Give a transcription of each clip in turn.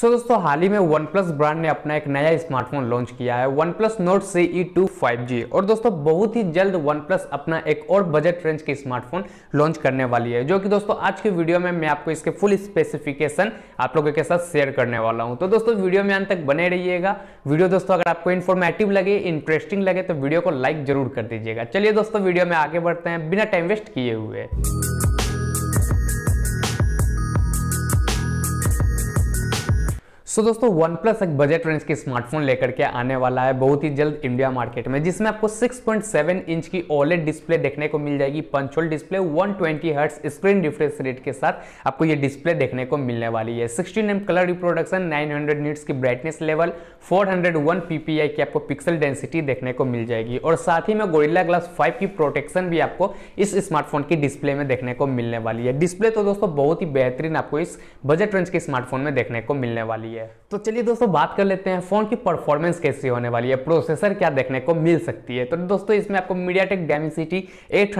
सो दोस्तों हाल ही में one plus brand ने अपना एक नया स्मार्टफोन लॉन्च किया है OnePlus Nord C E two five G और दोस्तों बहुत ही जल्द वन प्लस अपना एक और बजट रेंज के स्मार्टफोन लॉन्च करने वाली है जो कि दोस्तों आज के वीडियो में मैं आपको इसके फुल स्पेसिफिकेशन आप लोगों के साथ शेयर करने वाला हूँ तो दोस्तों वीडियो में अंत तक बने रहिएगा वीडियो दोस्तों अगर आपको इन्फॉर्मेटिव लगे इंटरेस्टिंग लगे तो वीडियो को लाइक जरूर कर दीजिएगा चलिए दोस्तों वीडियो में आगे बढ़ते हैं बिना टाइम वेस्ट किए हुए सो so, दोस्तों वन प्लस एक बजट रेंज के स्मार्टफोन लेकर के आने वाला है बहुत ही जल्द इंडिया मार्केट में जिसमें आपको 6.7 इंच की ओलेट डिस्प्ले देखने को मिल जाएगी punch hole display 120 twenty hertz screen refresh rate के साथ आपको ये डिस्प्ले देखने को मिलने वाली है sixteen M colour reproduction nine hundred nits की ब्राइटनेस लेवल फोर हंड्रेड की आपको पिक्सल डेंसिटी देखने को मिल जाएगी और साथ ही में गोरिल्ला ग्लास फाइव की प्रोटेक्शन भी आपको इस स्मार्टफोन की डिस्प्ले में देखने को मिलने वाली है डिस्प्ले तो दोस्तों बहुत ही बेहतरीन आपको इस बजट रेंज के स्मार्टफोन में देखने को मिलने वाली है है तो चलिए दोस्तों बात कर लेते हैं फ़ोन की परफॉर्मेंस कैसी होने वाली है प्रोसेसर क्या देखने को मिल सकती है तो दोस्तों इसमें आपको मीडिया टेक डेमिसिटी एट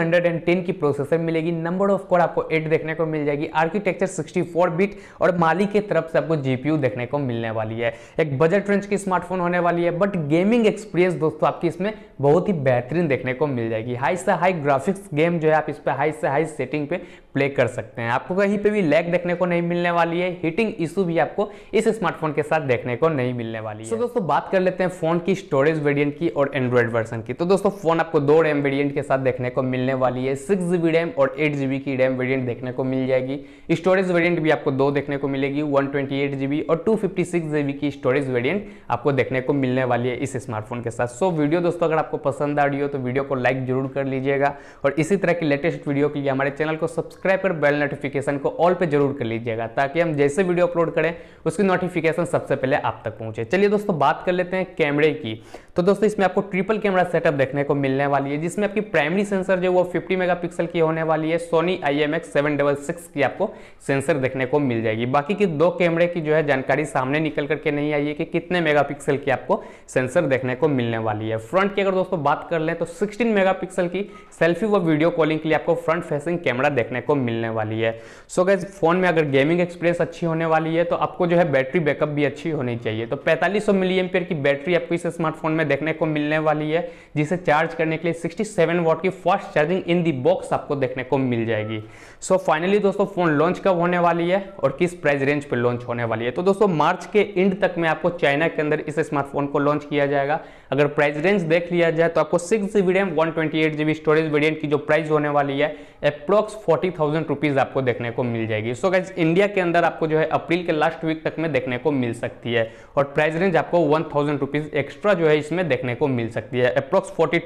की प्रोसेसर मिलेगी नंबर ऑफ कोर आपको 8 देखने को मिल जाएगी आर्किटेक्चर 64 बिट और माली के तरफ से आपको जीपीयू देखने को मिलने वाली है एक बजट रेंज की स्मार्टफोन होने वाली है बट गेमिंग एक्सपीरियंस दोस्तों आपकी इसमें बहुत ही बेहतरीन देखने को मिल जाएगी हाई से हाई ग्राफिक्स गेम जो है आप इस पर हाई से हाई सेटिंग पे प्ले कर सकते हैं आपको कहीं पर भी लैग देखने को नहीं मिलने वाली है हीटिंग इशू भी आपको इस स्मार्ट स्मार्टफोन के साथ देखने को नहीं मिलने वाली है दोस्तों बात कर लेते हैं फोन की स्टोरेज वेरियंट की और एंड्रॉइड वर्जन की तो दोस्तों फोन आपको दो रैम वेरियंट के साथ देखने को मिलने वाली है सिक्स जीबी रैम और एट जीबी की रैम वेरियंट देखने को मिल जाएगी स्टोरेज वेरियंट भी आपको दो देखने को मिलेगी वन ट्वेंटी और टू फिफ्टी सिक्स जीबी की स्टोरेज वेरियंट आपको देखने को मिलने वाली है इस स्मार्टफोन के साथ सो वीडियो दोस्तों अगर आपको पसंद आ रही हो तो वीडियो को लाइक जरूर कर लीजिएगा और इसी तरह की लेटेस्ट वीडियो के लिए हमारे चैनल को सब्सक्राइब कर बेल नोटिफिकेशन को ऑल पे जरूर कर लीजिएगा ताकि हम जैसे वीडियो अपलोड करें उसकी नोटिफिकेशन नोटिफिकेशन सबसे पहले आप तक पहुंचे चलिए दोस्तों बात कर लेते हैं कैमरे की तो दोस्तों इसमें आपको ट्रिपल कैमरा सेटअप देखने को मिलने वाली है जिसमें आपकी प्राइमरी सेंसर जो वो 50 मेगापिक्सल की होने वाली है Sony I M X seven double six की आपको सेंसर देखने को मिल जाएगी बाकी की दो कैमरे की जो है जानकारी सामने निकल करके नहीं आई है कि कितने पिक्सल की आपको सेंसर देखने को मिलने वाली है फ्रंट की अगर दोस्तों बात कर लें तो सिक्सटीन पिक्सल की सेल्फी व वीडियो कॉलिंग के लिए आपको फ्रंट फेसिंग कैमरा देखने को मिलने वाली है सो गैस फोन में अगर गेमिंग एक्सपीरियंस अच्छी होने वाली है तो आपको जो है बैटरी बैकअप भी अच्छी होनी चाहिए तो पैंतालीस सौ की बैटरी आपको इस स्मार्टफोन में में देखने को मिलने वाली है जिसे चार्ज करने के लिए 67 सेवन वॉट की fast charging in the box आपको देखने को मिल जाएगी सो so, फाइनली दोस्तों फ़ोन लॉन्च कब होने वाली है और किस प्राइस रेंज पर लॉन्च होने वाली है तो दोस्तों मार्च के एंड तक में आपको चाइना के अंदर इस स्मार्टफोन को लॉन्च किया जाएगा अगर प्राइस रेंज देख लिया जाए तो आपको six GB RAM one twenty storage variant की जो प्राइस होने वाली है अप्रोक्स फोर्टी थाउजेंड रुपीज़ आपको देखने को मिल जाएगी सो so, इंडिया के अंदर आपको जो है अप्रैल के लास्ट वीक तक में देखने को मिल सकती है और प्राइस रेंज आपको वन थाउजेंड रुपीज़ एक्स्ट्रा जो है इसमें इसमें देखने को मिल सकती है अप्रोक्स फोर्टी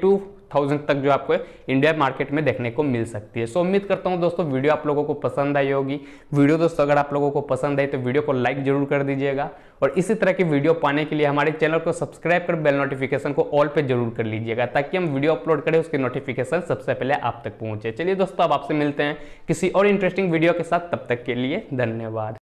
थाउजेंड तक जो आपको इंडिया मार्केट में देखने को मिल सकती है सो so, उम्मीद करता हूँ दोस्तों वीडियो आप लोगों को पसंद आई होगी वीडियो दोस्तों अगर आप लोगों को पसंद आई तो वीडियो को लाइक जरूर कर दीजिएगा और इसी तरह की वीडियो पाने के लिए हमारे चैनल को सब्सक्राइब कर बेल नोटिफिकेशन को ऑल पे जरूर कर लीजिएगा ताकि हम वीडियो अपलोड करें उसकी नोटिफिकेशन सबसे पहले आप तक पहुँचे चलिए दोस्तों अब आपसे मिलते हैं किसी और इंटरेस्टिंग वीडियो के साथ तब तक के लिए धन्यवाद